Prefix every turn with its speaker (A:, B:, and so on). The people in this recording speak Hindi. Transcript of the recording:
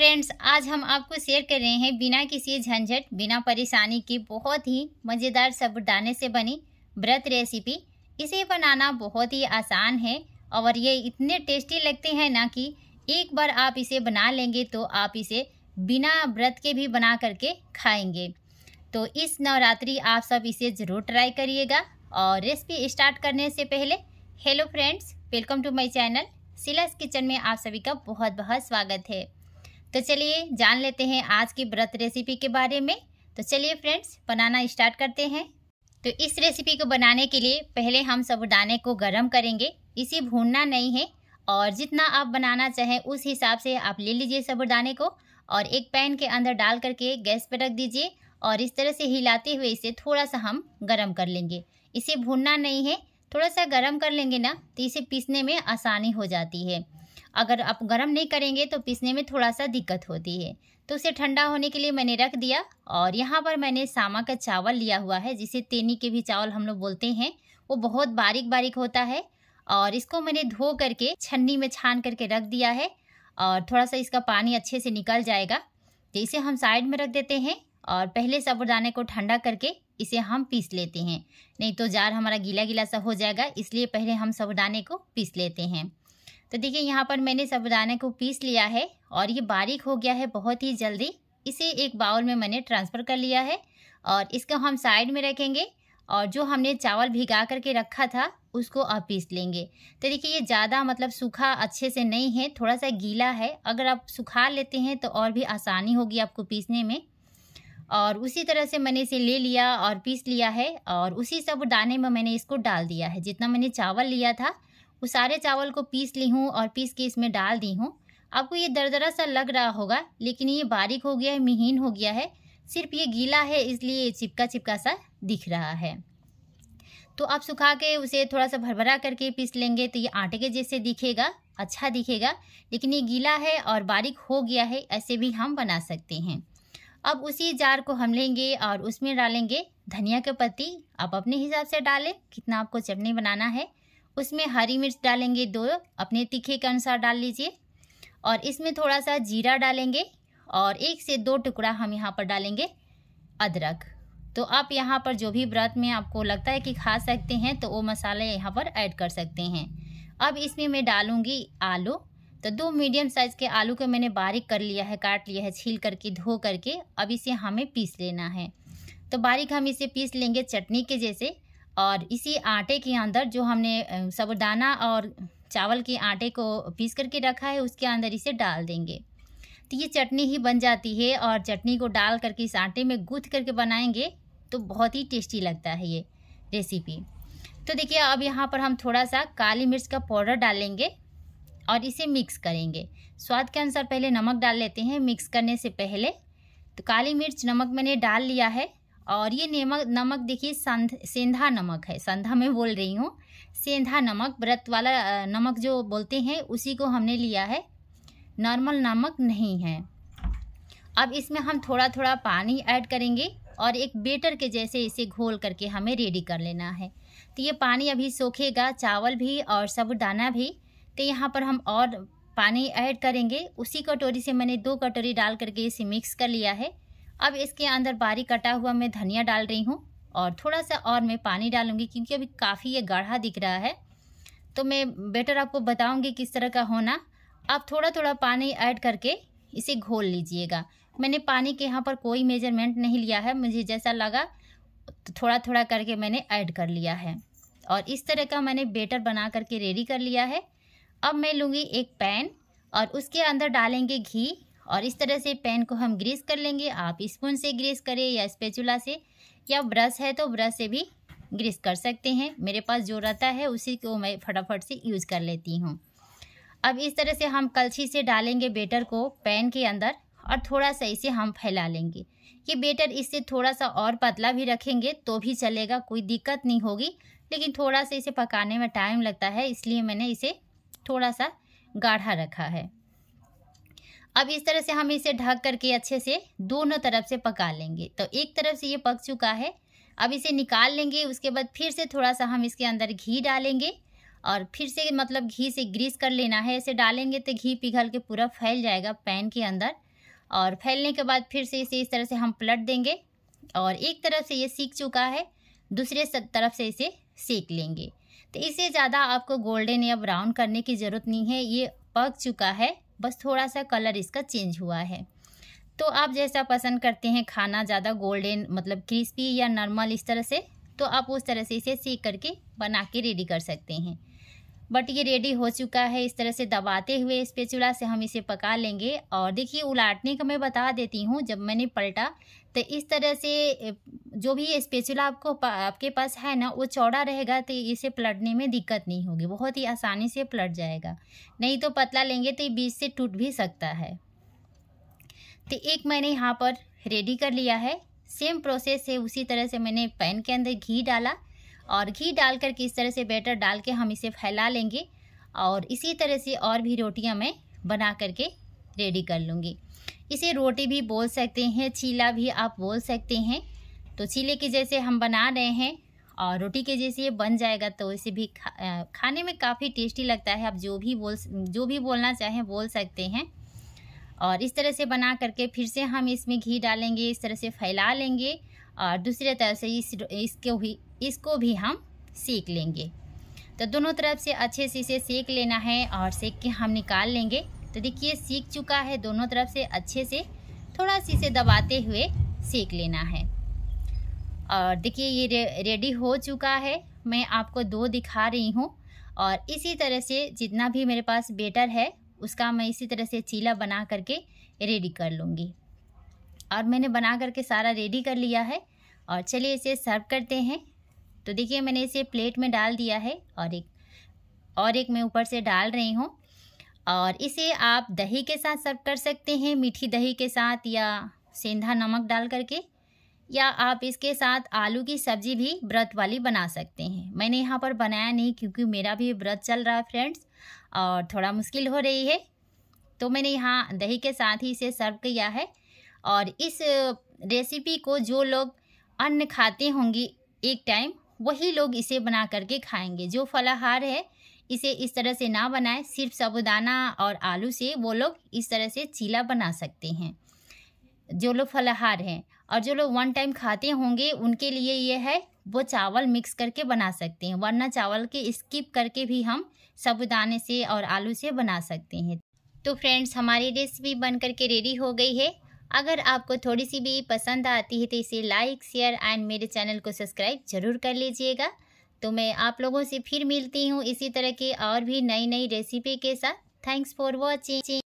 A: फ्रेंड्स आज हम आपको शेयर कर रहे हैं बिना किसी झंझट बिना परेशानी की बहुत ही मज़ेदार साबुदाने से बनी व्रत रेसिपी इसे बनाना बहुत ही आसान है और ये इतने टेस्टी लगते हैं ना कि एक बार आप इसे बना लेंगे तो आप इसे बिना व्रत के भी बना करके खाएंगे तो इस नवरात्रि आप सब इसे ज़रूर ट्राई करिएगा और रेसिपी स्टार्ट करने से पहले hello friends welcome to my channel Silas Kitchen में आप सभी का बहुत बहुत स्वागत है तो चलिए जान लेते हैं आज की व्रत रेसिपी के बारे में तो चलिए फ्रेंड्स बनाना स्टार्ट करते हैं तो इस रेसिपी को बनाने के लिए पहले हम साबुदाने को गर्म करेंगे इसे भूनना नहीं है और जितना आप बनाना चाहें उस हिसाब से आप ले लीजिए साबुदाने को और एक पैन के अंदर डाल करके गैस पर रख दीजिए और इस तरह से हिलाते हुए इसे थोड़ा सा हम गर्म कर लेंगे इसे भूनना नहीं है थोड़ा सा गर्म कर लेंगे ना तो इसे पीसने में आसानी हो जाती है अगर आप गर्म नहीं करेंगे तो पीसने में थोड़ा सा दिक्कत होती है तो उसे ठंडा होने के लिए मैंने रख दिया और यहाँ पर मैंने सामा का चावल लिया हुआ है जिसे तेनी के भी चावल हम लोग बोलते हैं वो बहुत बारीक बारीक होता है और इसको मैंने धो करके छन्नी में छान करके रख दिया है और थोड़ा सा इसका पानी अच्छे से निकल जाएगा तो इसे हम साइड में रख देते हैं और पहले साबुदाने को ठंडा करके इसे हम पीस लेते हैं नहीं तो जार हमारा गीला गीला सा हो जाएगा इसलिए पहले हम साबुदाने को पीस लेते हैं तो देखिए यहाँ पर मैंने साबुदाना को पीस लिया है और ये बारीक हो गया है बहुत ही जल्दी इसे एक बाउल में मैंने ट्रांसफ़र कर लिया है और इसको हम साइड में रखेंगे और जो हमने चावल भिगा करके रखा था उसको आप पीस लेंगे तो देखिए ये ज़्यादा मतलब सूखा अच्छे से नहीं है थोड़ा सा गीला है अगर आप सुखा लेते हैं तो और भी आसानी होगी आपको पीसने में और उसी तरह से मैंने इसे ले लिया और पीस लिया है और उसी सब दाने में मैंने इसको डाल दिया है जितना मैंने चावल लिया था वो सारे चावल को पीस ली हूँ और पीस के इसमें डाल दी हूँ आपको ये दरदरा सा लग रहा होगा लेकिन ये बारीक हो गया है महीन हो गया है सिर्फ ये गीला है इसलिए ये चिपका चिपका सा दिख रहा है तो आप सुखा के उसे थोड़ा सा भरभरा करके पीस लेंगे तो ये आटे के जैसे दिखेगा अच्छा दिखेगा लेकिन ये गीला है और बारीक हो गया है ऐसे भी हम बना सकते हैं अब उसी जार को हम लेंगे और उसमें डालेंगे धनिया के पत्ती आप अपने हिसाब से डालें कितना आपको चटनी बनाना है उसमें हरी मिर्च डालेंगे दो अपने तीखे के अनुसार डाल लीजिए और इसमें थोड़ा सा जीरा डालेंगे और एक से दो टुकड़ा हम यहाँ पर डालेंगे अदरक तो आप यहाँ पर जो भी व्रत में आपको लगता है कि खा सकते हैं तो वो मसाले यहाँ पर ऐड कर सकते हैं अब इसमें मैं डालूँगी आलू तो दो मीडियम साइज़ के आलू को मैंने बारीक कर लिया है काट लिया है छील करके धो करके अब इसे हमें पीस लेना है तो बारीक हम इसे पीस लेंगे चटनी के जैसे और इसी आटे के अंदर जो हमने साबुदाना और चावल के आटे को पीस करके रखा है उसके अंदर इसे डाल देंगे तो ये चटनी ही बन जाती है और चटनी को डाल करके इस आटे में गूँथ करके बनाएंगे तो बहुत ही टेस्टी लगता है ये रेसिपी तो देखिए अब यहाँ पर हम थोड़ा सा काली मिर्च का पाउडर डालेंगे और इसे मिक्स करेंगे स्वाद के अनुसार पहले नमक डाल लेते हैं मिक्स करने से पहले तो काली मिर्च नमक मैंने डाल लिया है और ये नमक नमक देखिए संध सेंधा नमक है संधा में बोल रही हूँ सेंधा नमक व्रत वाला नमक जो बोलते हैं उसी को हमने लिया है नॉर्मल नमक नहीं है अब इसमें हम थोड़ा थोड़ा पानी ऐड करेंगे और एक बेटर के जैसे इसे घोल करके हमें रेडी कर लेना है तो ये पानी अभी सोखेगा चावल भी और सब दाना भी तो यहाँ पर हम और पानी ऐड करेंगे उसी कटोरी से मैंने दो कटोरी डाल करके इसे मिक्स कर लिया है अब इसके अंदर बारीक कटा हुआ मैं धनिया डाल रही हूँ और थोड़ा सा और मैं पानी डालूंगी क्योंकि अभी काफ़ी ये गाढ़ा दिख रहा है तो मैं बेटर आपको बताऊंगी किस तरह का होना आप थोड़ा थोड़ा पानी ऐड करके इसे घोल लीजिएगा मैंने पानी के यहाँ पर कोई मेजरमेंट नहीं लिया है मुझे जैसा लगा तो थोड़ा थोड़ा करके मैंने ऐड कर लिया है और इस तरह का मैंने बेटर बना करके रेडी कर लिया है अब मैं लूँगी एक पैन और उसके अंदर डालेंगे घी और इस तरह से पेन को हम ग्रीस कर लेंगे आप स्पून से ग्रीस करें या स्पेचुला से या ब्रश है तो ब्रश से भी ग्रीस कर सकते हैं मेरे पास जो रहता है उसी को मैं फटाफट से यूज़ कर लेती हूँ अब इस तरह से हम कलछी से डालेंगे बेटर को पैन के अंदर और थोड़ा सा इसे हम फैला लेंगे ये बेटर इससे थोड़ा सा और पतला भी रखेंगे तो भी चलेगा कोई दिक्कत नहीं होगी लेकिन थोड़ा सा इसे पकाने में टाइम लगता है इसलिए मैंने इसे थोड़ा सा गाढ़ा रखा है अब इस तरह से हम इसे ढक करके अच्छे से दोनों तरफ से पका लेंगे तो एक तरफ से ये पक चुका है अब इसे निकाल लेंगे उसके बाद फिर से थोड़ा सा हम इसके अंदर घी डालेंगे और फिर से मतलब घी से ग्रीस कर लेना है ऐसे डालेंगे तो घी पिघल के पूरा फैल जाएगा पैन के अंदर और फैलने के बाद फिर से इसे इस तरह से हम पलट देंगे और एक तरफ से ये सीख चुका है दूसरे तरफ से इसे सेक लेंगे तो इसे ज़्यादा आपको गोल्डन या ब्राउन करने की ज़रूरत नहीं है ये पक चुका है बस थोड़ा सा कलर इसका चेंज हुआ है तो आप जैसा पसंद करते हैं खाना ज़्यादा गोल्डन मतलब क्रिस्पी या नॉर्मल इस तरह से तो आप उस तरह से इसे सीख करके बना के रेडी कर सकते हैं बट ये रेडी हो चुका है इस तरह से दबाते हुए इस स्पेचुला से हम इसे पका लेंगे और देखिए उलाटने का मैं बता देती हूँ जब मैंने पलटा तो इस तरह से जो भी स्पेचुला आपको आपके पास है ना वो चौड़ा रहेगा तो इसे पलटने में दिक्कत नहीं होगी बहुत ही आसानी से पलट जाएगा नहीं तो पतला लेंगे तो बीच से टूट भी सकता है तो एक मैंने यहाँ पर रेडी कर लिया है सेम प्रोसेस है उसी तरह से मैंने पैन के अंदर घी डाला और घी डाल कर किस तरह से बैटर डाल के हम इसे फैला लेंगे और इसी तरह से और भी रोटियाँ मैं बना करके रेडी कर लूँगी इसे रोटी भी बोल सकते हैं चीला भी आप बोल सकते हैं तो चीले के जैसे हम बना रहे हैं और रोटी के जैसे ये बन जाएगा तो इसे भी खा, खाने में काफ़ी टेस्टी लगता है आप जो भी बोल जो भी बोलना चाहें बोल सकते हैं और इस तरह से बना करके फिर से हम इसमें घी डालेंगे इस तरह से फैला लेंगे और दूसरे तरफ से इस इसको भी इसको भी हम सेक लेंगे तो दोनों तरफ से अच्छे से इसे सेक लेना है और सेक के हम निकाल लेंगे तो देखिए सीख चुका है दोनों तरफ से अच्छे से थोड़ा सी से दबाते हुए सेक लेना है और देखिए ये रे, रेडी हो चुका है मैं आपको दो दिखा रही हूँ और इसी तरह से जितना भी मेरे पास बेटर है उसका मैं इसी तरह से चीला बना करके रेडी कर लूँगी और मैंने बना करके सारा रेडी कर लिया है और चलिए इसे सर्व करते हैं तो देखिए मैंने इसे प्लेट में डाल दिया है और एक और एक मैं ऊपर से डाल रही हूँ और इसे आप दही के साथ सर्व कर सकते हैं मीठी दही के साथ या सेंधा नमक डाल करके या आप इसके साथ आलू की सब्जी भी व्रत वाली बना सकते हैं मैंने यहाँ पर बनाया नहीं क्योंकि मेरा भी व्रत चल रहा है फ्रेंड्स और थोड़ा मुश्किल हो रही है तो मैंने यहाँ दही के साथ ही इसे सर्व किया है और इस रेसिपी को जो लोग अन्न खाते होंगे एक टाइम वही लोग इसे बना करके खाएंगे जो फलाहार है इसे इस तरह से ना बनाए सिर्फ साबुदाना और आलू से वो लोग इस तरह से चीला बना सकते हैं जो लोग फलाहार हैं और जो लोग वन टाइम खाते होंगे उनके लिए ये है वो चावल मिक्स करके बना सकते हैं वरना चावल के स्किप करके भी हम साबुदाने से और आलू से बना सकते हैं तो फ्रेंड्स हमारी रेसिपी बन करके रेडी हो गई है अगर आपको थोड़ी सी भी पसंद आती है तो इसे लाइक शेयर एंड मेरे चैनल को सब्सक्राइब ज़रूर कर लीजिएगा तो मैं आप लोगों से फिर मिलती हूँ इसी तरह की और भी नई नई रेसिपी के साथ थैंक्स फॉर वॉचिंग